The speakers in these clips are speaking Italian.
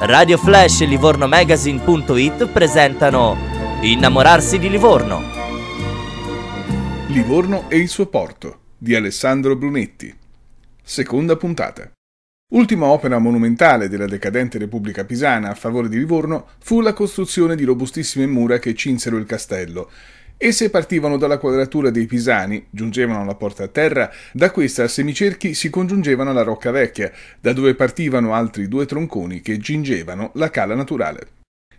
Radio Flash e Magazine.it presentano Innamorarsi di Livorno. Livorno e il suo porto di Alessandro Brunetti. Seconda puntata. Ultima opera monumentale della decadente Repubblica Pisana a favore di Livorno fu la costruzione di robustissime mura che cinsero il castello Esse partivano dalla quadratura dei Pisani, giungevano alla porta a terra, da questa a semicerchi si congiungevano alla Rocca Vecchia, da dove partivano altri due tronconi che gingevano la cala naturale.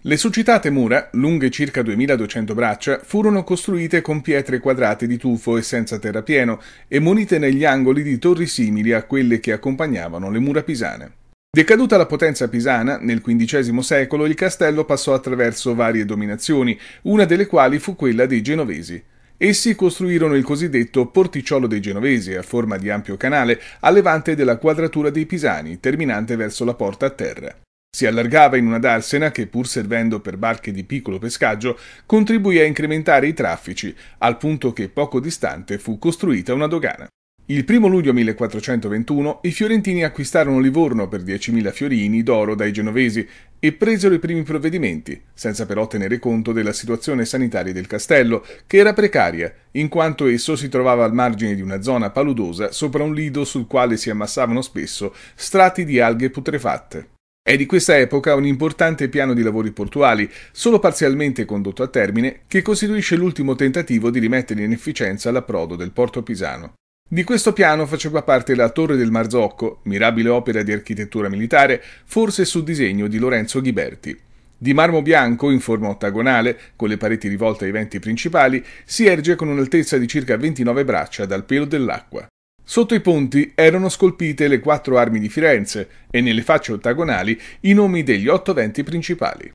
Le suscitate mura, lunghe circa 2200 braccia, furono costruite con pietre quadrate di tufo e senza terrapieno e munite negli angoli di torri simili a quelle che accompagnavano le mura pisane. Decaduta la potenza pisana, nel XV secolo il castello passò attraverso varie dominazioni, una delle quali fu quella dei genovesi. Essi costruirono il cosiddetto Porticciolo dei Genovesi, a forma di ampio canale, a levante della quadratura dei Pisani, terminante verso la porta a terra. Si allargava in una darsena che, pur servendo per barche di piccolo pescaggio, contribuì a incrementare i traffici, al punto che poco distante fu costruita una dogana. Il 1 luglio 1421 i fiorentini acquistarono Livorno per 10.000 fiorini d'oro dai genovesi e presero i primi provvedimenti, senza però tenere conto della situazione sanitaria del castello, che era precaria, in quanto esso si trovava al margine di una zona paludosa sopra un lido sul quale si ammassavano spesso strati di alghe putrefatte. È di questa epoca un importante piano di lavori portuali, solo parzialmente condotto a termine, che costituisce l'ultimo tentativo di rimettere in efficienza l'approdo del porto pisano. Di questo piano faceva parte la Torre del Marzocco, mirabile opera di architettura militare, forse su disegno di Lorenzo Ghiberti. Di marmo bianco in forma ottagonale, con le pareti rivolte ai venti principali, si erge con un'altezza di circa 29 braccia dal pelo dell'acqua. Sotto i ponti erano scolpite le quattro armi di Firenze e nelle facce ottagonali i nomi degli otto venti principali.